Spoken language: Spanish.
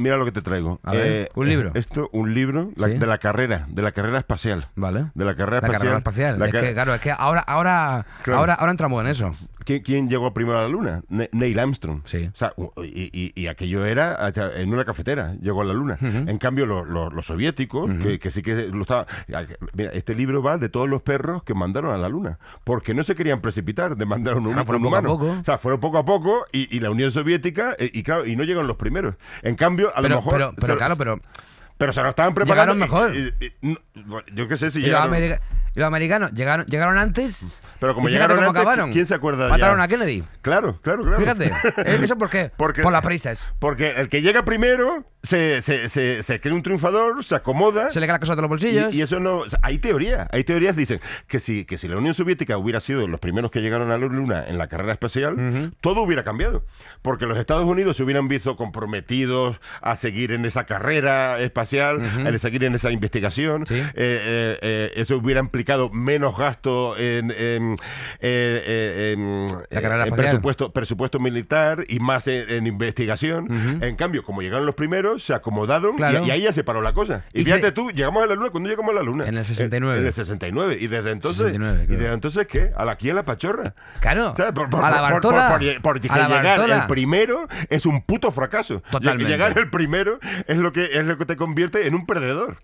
Mira lo que te traigo. Eh, un libro. Esto, un libro de la carrera, de la carrera espacial. Vale. De la carrera espacial. claro, es que ahora, ahora, ahora, ahora entramos en eso. ¿Quién llegó primero a la luna? Neil Armstrong. Sí. O sea, y, aquello era en una cafetera, llegó a la luna. En cambio, los soviéticos, que, sí que lo estaba. Mira, este libro va de todos los perros que mandaron a la luna, porque no se querían precipitar de mandar un, ah, un fueron poco a poco. O sea, fueron poco a poco y, la Unión Soviética, eh, y claro, y no llegaron los primeros. En cambio, a pero, lo mejor. Pero, pero claro, pero. Pero se lo estaban preparando. Y, mejor. Y, y, yo qué sé si llegaron. América, y los americanos llegaron, llegaron antes. Pero como llegaron antes, acabaron. ¿quién se acuerda Mataron a Kennedy. Claro, claro, claro. Fíjate. ¿Eso por qué? Porque, por las prisas. Porque el que llega primero se, se, se, cree un triunfador, se acomoda. Se le cae la cosa de los bolsillos. Y, eso no. hay teoría. Hay teorías dicen que si, que si la Unión Soviética hubiera sido los primeros que llegaron a la Luna en la carrera espacial, todo hubiera cambiado. Porque los Estados Unidos se hubieran visto comprometidos a seguir en esa carrera espacial, a seguir en esa investigación. Eh, eh, eh, eso hubiera menos gasto en, presupuesto, presupuesto militar y más en, investigación. En cambio, como llegaron los primeros, se acomodaron y, ahí ya se paró la cosa. Y, fíjate tú, llegamos a la luna, cuando llegamos a la luna? En el 69. En, el 69. Y desde entonces, ¿y desde entonces qué? ¿A la aquí a la pachorra? Claro. a la llegar el primero es un puto fracaso. Totalmente. Llegar el primero es lo que, es lo que te convierte en un perdedor.